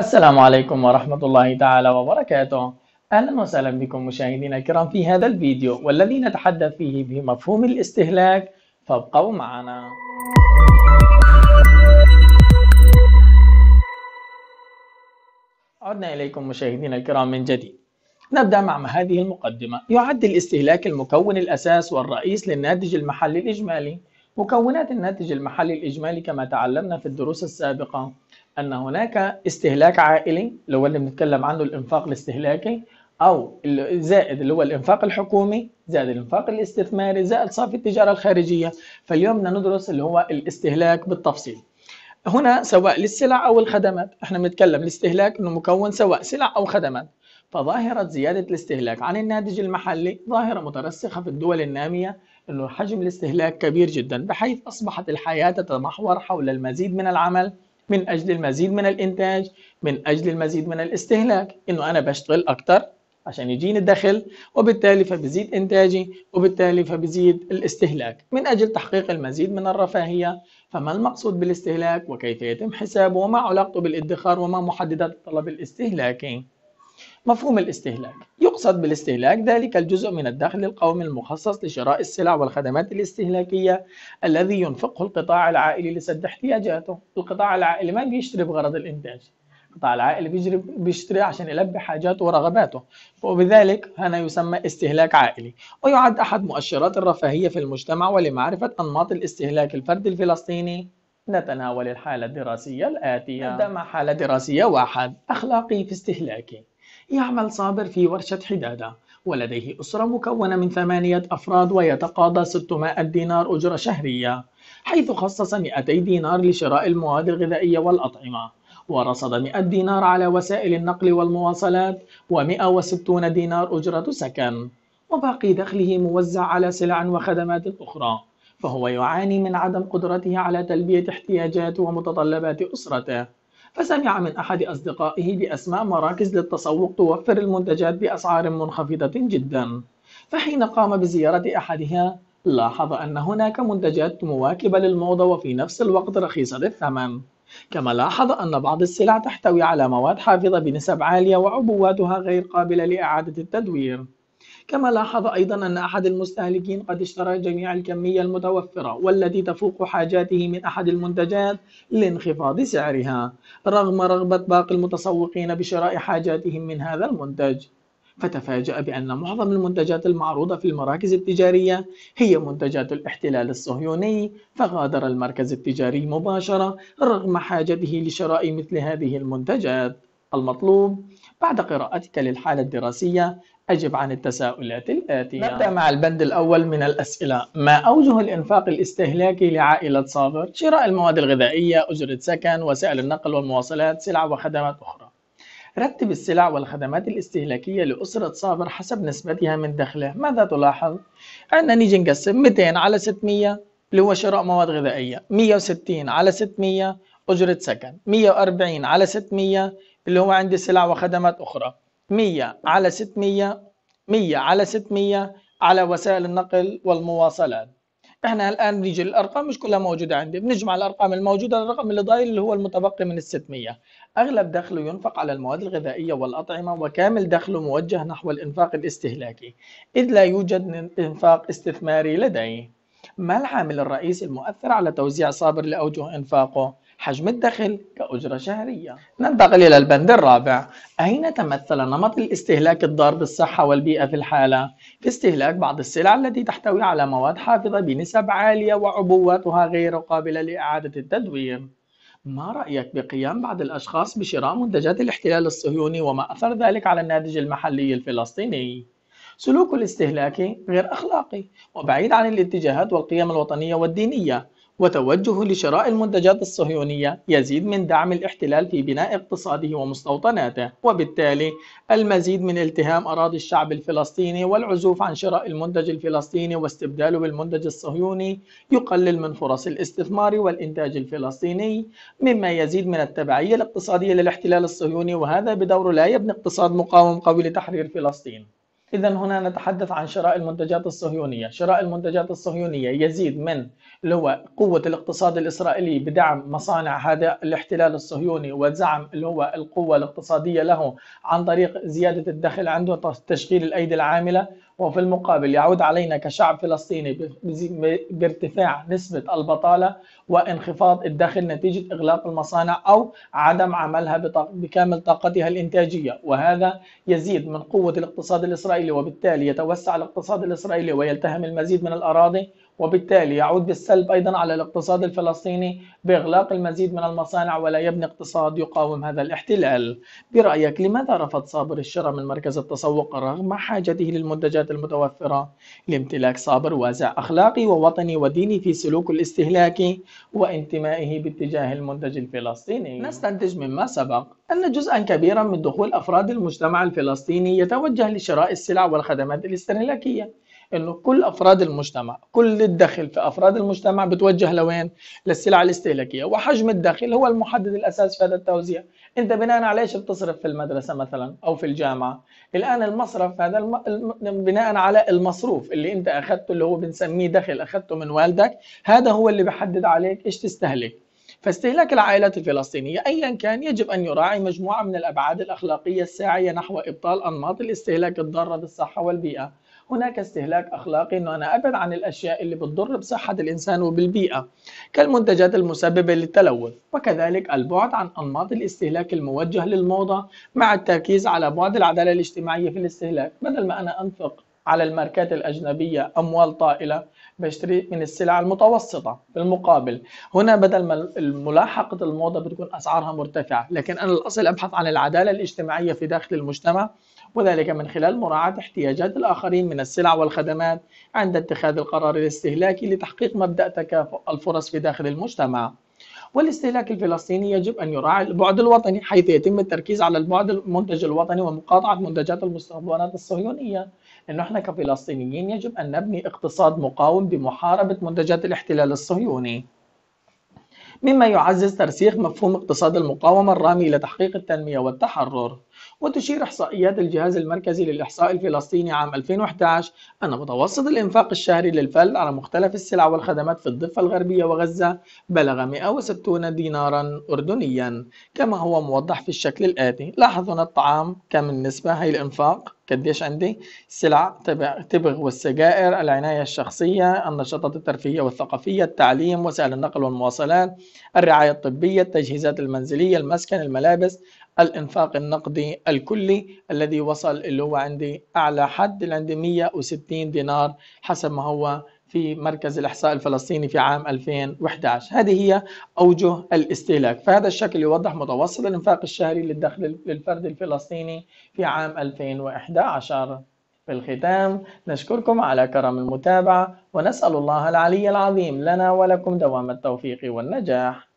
السلام عليكم ورحمة الله تعالى وبركاته أهلا وسهلا بكم مشاهدينا الكرام في هذا الفيديو والذي نتحدث فيه بمفهوم الاستهلاك فابقوا معنا عدنا إليكم مشاهدينا الكرام من جديد نبدأ مع هذه المقدمة يعد الاستهلاك المكون الأساس والرئيس للناتج المحلي الإجمالي مكونات الناتج المحلي الإجمالي كما تعلمنا في الدروس السابقة أن هناك استهلاك عائلي اللي هو اللي بنتكلم عنه الإنفاق الاستهلاكي أو زائد اللي هو الإنفاق الحكومي زائد الإنفاق الاستثماري زائد صافي التجارة الخارجية فاليوم بدنا ندرس اللي هو الاستهلاك بالتفصيل هنا سواء للسلع أو الخدمات احنا بنتكلم الاستهلاك أنه مكون سواء سلع أو خدمات فظاهرة زيادة الاستهلاك عن الناتج المحلي ظاهرة مترسخة في الدول النامية أنه حجم الاستهلاك كبير جدا بحيث أصبحت الحياة تتمحور حول المزيد من العمل من أجل المزيد من الإنتاج من أجل المزيد من الاستهلاك أنه أنا بشتغل اكثر عشان يجيني الدخل وبالتالي فبزيد إنتاجي وبالتالي فبزيد الاستهلاك من أجل تحقيق المزيد من الرفاهية فما المقصود بالاستهلاك وكيف يتم حسابه وما علاقته بالادخار وما محددات الطلب الاستهلاكي مفهوم الاستهلاك يقصد بالاستهلاك ذلك الجزء من الدخل القومي المخصص لشراء السلع والخدمات الاستهلاكية الذي ينفقه القطاع العائلي لسد احتياجاته القطاع العائلي ما بيشتري بغرض الإنتاج القطاع العائلي بيجري بيشتري عشان يلبي حاجاته ورغباته وبذلك هنا يسمى استهلاك عائلي ويعد أحد مؤشرات الرفاهية في المجتمع ولمعرفة أنماط الاستهلاك الفردي الفلسطيني نتناول الحالة الدراسية الآتية نبدأ مع حالة دراسية واحد أخلاقي في استهلاكي يعمل صابر في ورشة حدادة ولديه أسرة مكونة من ثمانية أفراد ويتقاضى 600 دينار أجرة شهرية حيث خصص 200 دينار لشراء المواد الغذائية والأطعمة ورصد 100 دينار على وسائل النقل والمواصلات و160 دينار أجرة سكن وباقي دخله موزع على سلع وخدمات أخرى فهو يعاني من عدم قدرته على تلبية احتياجات ومتطلبات أسرته فسمع من أحد أصدقائه بأسماء مراكز للتسوق توفر المنتجات بأسعار منخفضة جدا فحين قام بزيارة أحدها لاحظ أن هناك منتجات مواكبة للموضة وفي نفس الوقت رخيصة الثمن كما لاحظ أن بعض السلع تحتوي على مواد حافظة بنسب عالية وعبواتها غير قابلة لإعادة التدوير كما لاحظ أيضا أن أحد المستهلكين قد اشترى جميع الكمية المتوفرة والتي تفوق حاجاته من أحد المنتجات لانخفاض سعرها رغم رغبة باقي المتسوقين بشراء حاجاتهم من هذا المنتج فتفاجأ بأن معظم المنتجات المعروضة في المراكز التجارية هي منتجات الاحتلال الصهيوني فغادر المركز التجاري مباشرة رغم حاجته لشراء مثل هذه المنتجات المطلوب بعد قراءتك للحالة الدراسية أجب عن التساؤلات الآتية نبدأ مع البند الأول من الأسئلة ما أوجه الإنفاق الاستهلاكي لعائلة صابر؟ شراء المواد الغذائية، أجرة سكن، وسائل النقل والمواصلات، سلع وخدمات أخرى رتب السلع والخدمات الاستهلاكية لأسرة صابر حسب نسبتها من دخله ماذا تلاحظ؟ عندنا نيجي نقسم 200 على 600 اللي هو شراء مواد غذائية 160 على 600 أجرة سكن 140 على 600 اللي هو عندي سلع وخدمات أخرى 100 على 600 100 على 600 على وسائل النقل والمواصلات احنا الان بنيجي الارقام مش كلها موجوده عندي بنجمع الارقام الموجوده الرقم اللي ضايل اللي هو المتبقي من ال 600 اغلب دخله ينفق على المواد الغذائيه والاطعمه وكامل دخله موجه نحو الانفاق الاستهلاكي اذ لا يوجد انفاق استثماري لديه ما العامل الرئيسي المؤثر على توزيع صابر لاوجه انفاقه حجم الدخل كأجرة شهرية نعم. ننتقل إلى البند الرابع أين تمثل نمط الاستهلاك الضار بالصحة والبيئة في الحالة؟ في استهلاك بعض السلع التي تحتوي على مواد حافظة بنسب عالية وعبواتها غير قابلة لإعادة التدوير ما رأيك بقيام بعض الأشخاص بشراء منتجات الاحتلال الصهيوني وما أثر ذلك على الناتج المحلي الفلسطيني؟ سلوك الاستهلاكي غير أخلاقي وبعيد عن الاتجاهات والقيم الوطنية والدينية وتوجه لشراء المنتجات الصهيونية يزيد من دعم الاحتلال في بناء اقتصاده ومستوطناته وبالتالي المزيد من التهام أراضي الشعب الفلسطيني والعزوف عن شراء المنتج الفلسطيني واستبداله بالمنتج الصهيوني يقلل من فرص الاستثمار والإنتاج الفلسطيني مما يزيد من التبعية الاقتصادية للاحتلال الصهيوني وهذا بدوره لا يبني اقتصاد مقاوم قوي لتحرير فلسطين إذا هنا نتحدث عن شراء المنتجات الصهيونية، شراء المنتجات الصهيونية يزيد من اللي هو قوة الاقتصاد الإسرائيلي بدعم مصانع هذا الاحتلال الصهيوني وزعم اللي هو القوة الاقتصادية له عن طريق زيادة الدخل عنده تشغيل الأيدي العاملة وفي المقابل يعود علينا كشعب فلسطيني بارتفاع نسبة البطالة وانخفاض الدخل نتيجة إغلاق المصانع أو عدم عملها بكامل طاقتها الإنتاجية وهذا يزيد من قوة الاقتصاد الإسرائيلي وبالتالي يتوسع الاقتصاد الإسرائيلي ويلتهم المزيد من الأراضي وبالتالي يعود بالسلب أيضا على الاقتصاد الفلسطيني بإغلاق المزيد من المصانع ولا يبني اقتصاد يقاوم هذا الاحتلال برأيك لماذا رفض صابر الشراء من مركز التسوق رغم حاجته للمنتجات المتوفرة لامتلاك صابر وازع أخلاقي ووطني وديني في سلوك الاستهلاك وانتمائه باتجاه المنتج الفلسطيني نستنتج مما سبق أن جزءا كبيرا من دخول أفراد المجتمع الفلسطيني يتوجه لشراء السلع والخدمات الاستهلاكية انه كل افراد المجتمع كل الدخل في افراد المجتمع بتوجه لوين للسلع الاستهلاكيه وحجم الدخل هو المحدد الاساسي في هذا التوزيع انت بناء على ايش بتصرف في المدرسه مثلا او في الجامعه الان المصرف هذا الم... بناء على المصروف اللي انت اخذته اللي هو بنسميه دخل اخذته من والدك هذا هو اللي بحدد عليك ايش تستهلك فاستهلاك العائلات الفلسطينية أيا كان يجب أن يراعي مجموعة من الأبعاد الأخلاقية الساعية نحو إبطال أنماط الاستهلاك الضارة بالصحة والبيئة هناك استهلاك أخلاقي أنه أنا أبعد عن الأشياء اللي بتضر بصحة الإنسان وبالبيئة كالمنتجات المسببة للتلوث وكذلك البعد عن أنماط الاستهلاك الموجه للموضة مع التركيز على بعد العدالة الاجتماعية في الاستهلاك بدل ما أنا أنفق على الماركات الأجنبية أموال طائلة بشتري من السلع المتوسطة بالمقابل هنا بدل ما ملاحقة الموضة بتكون أسعارها مرتفعة لكن أنا الأصل أبحث عن العدالة الاجتماعية في داخل المجتمع وذلك من خلال مراعاة احتياجات الآخرين من السلع والخدمات عند اتخاذ القرار الاستهلاكي لتحقيق مبدأ تكافؤ الفرص في داخل المجتمع والاستهلاك الفلسطيني يجب أن يراعي البعد الوطني حيث يتم التركيز على البعد المنتج الوطني ومقاطعة منتجات المستوطنات الصهيونية انه احنا كفلسطينيين يجب ان نبني اقتصاد مقاوم بمحاربه منتجات الاحتلال الصهيوني. مما يعزز ترسيخ مفهوم اقتصاد المقاومه الرامي الى تحقيق التنميه والتحرر. وتشير إحصائيات الجهاز المركزي للإحصاء الفلسطيني عام 2011 أن متوسط الإنفاق الشهري للفل على مختلف السلع والخدمات في الضفة الغربية وغزة بلغ 160 دينارا أردنيا كما هو موضح في الشكل الآتي لاحظ هنا الطعام كم النسبة هي الإنفاق قديش عندي السلع تبغ والسجائر العناية الشخصية النشاطات الترفيهية والثقافية التعليم وسائل النقل والمواصلات الرعاية الطبية التجهيزات المنزلية المسكن الملابس الانفاق النقدي الكلي الذي وصل اللي هو عندي اعلى حد اللي عندي 160 دينار حسب ما هو في مركز الإحصاء الفلسطيني في عام 2011 هذه هي أوجه الاستهلاك فهذا الشكل يوضح متوسط الإنفاق الشهري للدخل للفرد الفلسطيني في عام 2011 في الختام نشكركم على كرم المتابعة ونسأل الله العلي العظيم لنا ولكم دوام التوفيق والنجاح